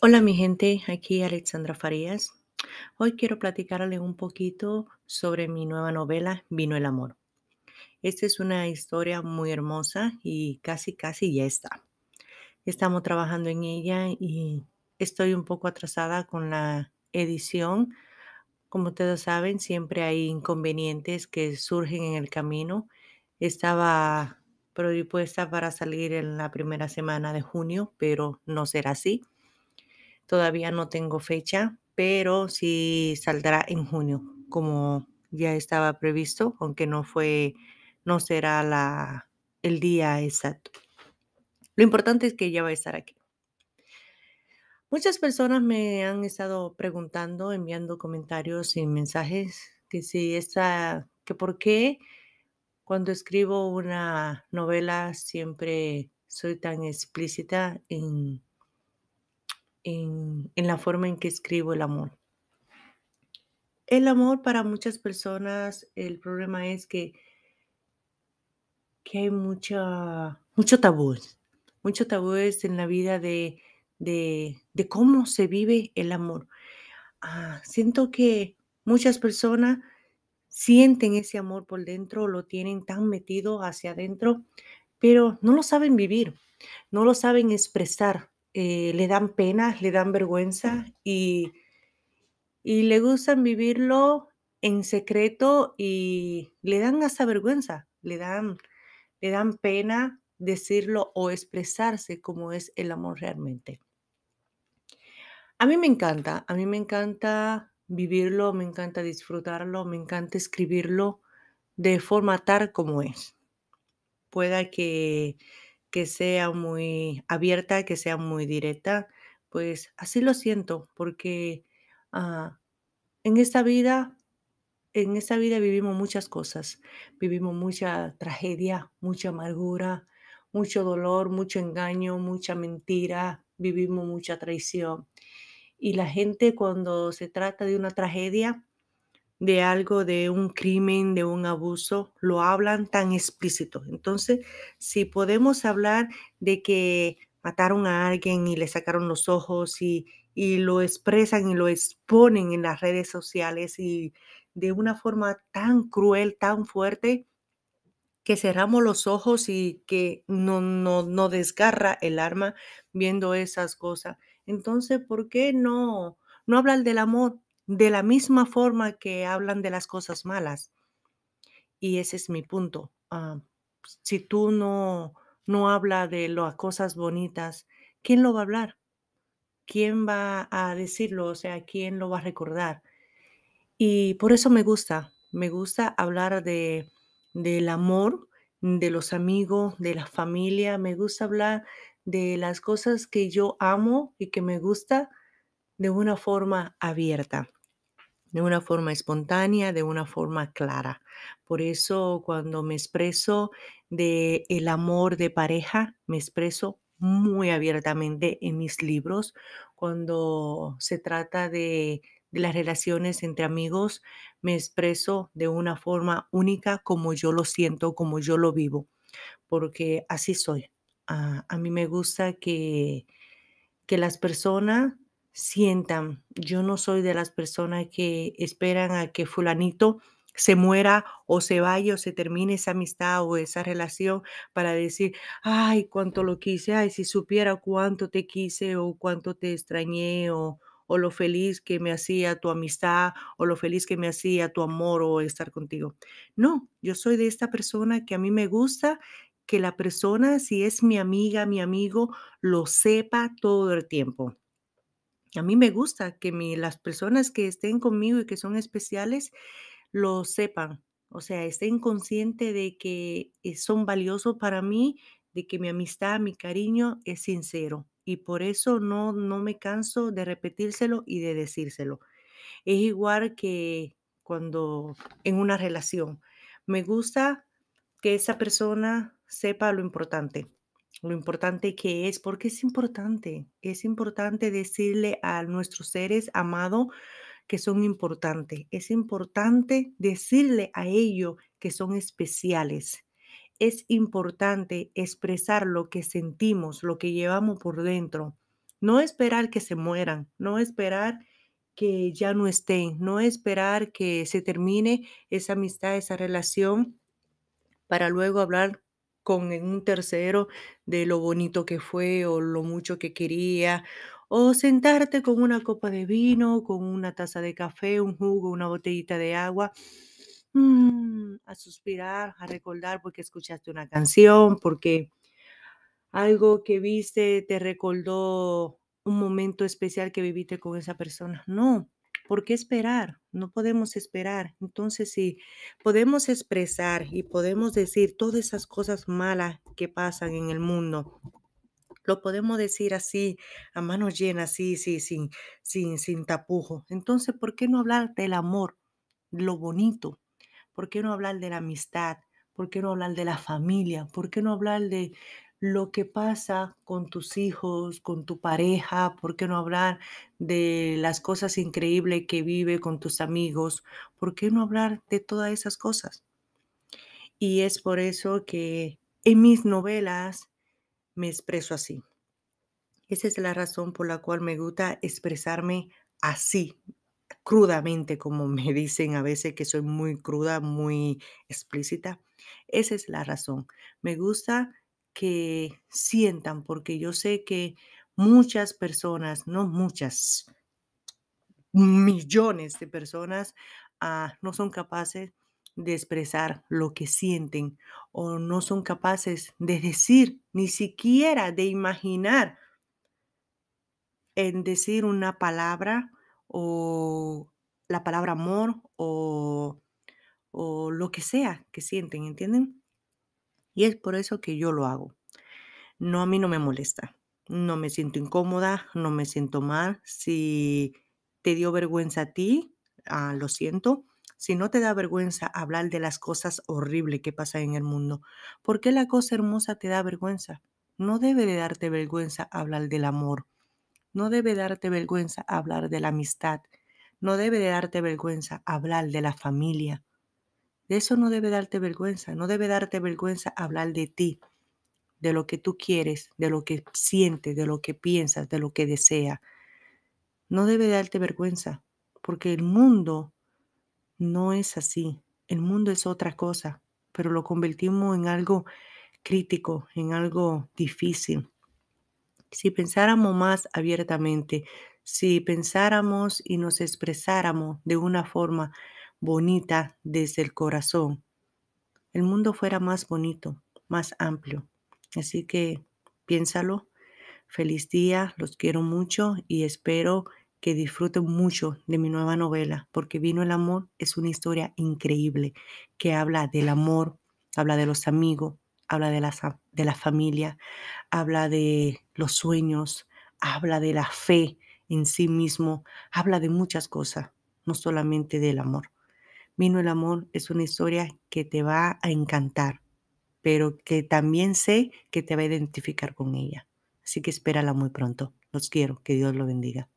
Hola mi gente, aquí Alexandra Farías. Hoy quiero platicarles un poquito sobre mi nueva novela Vino el Amor. Esta es una historia muy hermosa y casi, casi ya está. Estamos trabajando en ella y estoy un poco atrasada con la edición. Como ustedes saben, siempre hay inconvenientes que surgen en el camino. Estaba propuesta para salir en la primera semana de junio, pero no será así Todavía no tengo fecha, pero sí saldrá en junio, como ya estaba previsto, aunque no fue, no será la, el día exacto. Lo importante es que ya va a estar aquí. Muchas personas me han estado preguntando, enviando comentarios y mensajes que si está, que por qué cuando escribo una novela siempre soy tan explícita en en, la forma en que escribo el amor. El amor para muchas personas, el problema es que, hay mucha, mucho tabú, mucho tabúes en la vida de, de, cómo se vive el amor. Ah, siento que muchas personas sienten ese amor por dentro, lo tienen tan metido hacia adentro, pero no lo saben vivir, no lo saben expresar, eh, le dan pena, le dan vergüenza y, y le gustan vivirlo en secreto y le dan hasta vergüenza, le dan, le dan pena decirlo o expresarse como es el amor realmente. A mí me encanta, a mí me encanta vivirlo, me encanta disfrutarlo, me encanta escribirlo de forma tal como es. Pueda que que sea muy abierta, que sea muy directa, pues así lo siento, porque ah, en esta vida, en esta vida vivimos muchas cosas, vivimos mucha tragedia, mucha amargura, mucho dolor, mucho engaño, mucha mentira, vivimos mucha traición. Y la gente cuando se trata de una tragedia, de algo, de un crimen, de un abuso, lo hablan tan explícito. Entonces, si podemos hablar de que mataron a alguien y le sacaron los ojos y, lo expresan y lo exponen en las redes sociales y de una forma tan cruel, tan fuerte, que cerramos los ojos y que no, no, no desgarra el arma viendo esas cosas. Entonces, ¿por qué no, no hablar del amor? de la misma forma que hablan de las cosas malas. Y ese es mi punto. Ah, si tú no, no habla de las cosas bonitas, ¿quién lo va a hablar? ¿Quién va a decirlo? O sea, ¿quién lo va a recordar? Y por eso me gusta, me gusta hablar de, del amor, de los amigos, de la familia, me gusta hablar de las cosas que yo amo y que me gusta de una forma abierta de una forma espontánea, de una forma clara. Por eso cuando me expreso de el amor de pareja, me expreso muy abiertamente en mis libros. Cuando se trata de, las relaciones entre amigos, me expreso de una forma única como yo lo siento, como yo lo vivo, porque así soy. Ah, a mí me gusta que, que las personas sientan. Yo no soy de las personas que esperan a que fulanito se muera o se vaya o se termine esa amistad o esa relación para decir, ay, cuánto lo quise, ay, si supiera cuánto te quise o cuánto te extrañé o, o lo feliz que me hacía tu amistad o lo feliz que me hacía tu amor o estar contigo. No, yo soy de esta persona que a mí me gusta que la persona, si es mi amiga, mi amigo, lo sepa todo el tiempo a mí me gusta que las personas que estén conmigo y que son especiales lo sepan, o sea, estén conscientes de que eh, son valiosos para mí, de que mi amistad, mi cariño es sincero. Y por eso no, no me canso de repetírselo y de decírselo. Es igual que cuando en una relación. Me gusta que esa persona sepa lo importante lo importante que es, porque es importante, es importante decirle a nuestros seres amados que son importantes, es importante decirle a ellos que son especiales, es importante expresar lo que sentimos, lo que llevamos por dentro, no esperar que se mueran, no esperar que ya no estén, no esperar que se termine esa amistad, esa relación, para luego hablar con un tercero de lo bonito que fue o lo mucho que quería, o sentarte con una copa de vino, con una taza de café, un jugo, una botellita de agua, mm, a suspirar, a recordar porque escuchaste una canción, porque algo que viste te recordó un momento especial que viviste con esa persona. No, ¿Por qué esperar? No podemos esperar. Entonces, si podemos expresar y podemos decir todas esas cosas malas que pasan en el mundo, lo podemos decir así, a manos llenas, sí, sí, sin, sin, sin tapujo. Entonces, ¿por qué no hablar del amor, lo bonito? ¿Por qué no hablar de la amistad? ¿Por qué no hablar de la familia? ¿Por qué no hablar de, lo que pasa con tus hijos, con tu pareja, por qué no hablar de las cosas increíbles que vive con tus amigos, por qué no hablar de todas esas cosas. Y es por eso que en mis novelas me expreso así. Esa es la razón por la cual me gusta expresarme así, crudamente, como me dicen a veces que soy muy cruda, muy explícita. Esa es la razón. Me gusta que sientan, porque yo sé que muchas personas, no muchas, millones de personas ah, no son capaces de expresar lo que sienten o no son capaces de decir, ni siquiera de imaginar en decir una palabra o la palabra amor o, o lo que sea que sienten, ¿entienden? Y es por eso que yo lo hago. No, a mí no me molesta. No me siento incómoda, no me siento mal. Si te dio vergüenza a ti, ah, lo siento. Si no te da vergüenza hablar de las cosas horribles que pasan en el mundo, ¿por qué la cosa hermosa te da vergüenza? No debe de darte vergüenza hablar del amor. No debe darte vergüenza hablar de la amistad. No debe de darte vergüenza hablar de la familia. De eso no debe darte vergüenza, no debe darte vergüenza hablar de ti, de lo que tú quieres, de lo que sientes, de lo que piensas, de lo que deseas. No debe darte vergüenza, porque el mundo no es así. El mundo es otra cosa, pero lo convertimos en algo crítico, en algo difícil. Si pensáramos más abiertamente, si pensáramos y nos expresáramos de una forma bonita desde el corazón, el mundo fuera más bonito, más amplio. Así que piénsalo. Feliz día, los quiero mucho y espero que disfruten mucho de mi nueva novela, porque Vino el Amor es una historia increíble que habla del amor, habla de los amigos, habla de la, de la familia, habla de los sueños, habla de la fe en sí mismo, habla de muchas cosas, no solamente del amor. Vino el amor es una historia que te va a encantar, pero que también sé que te va a identificar con ella. Así que espérala muy pronto. Los quiero. Que Dios lo bendiga.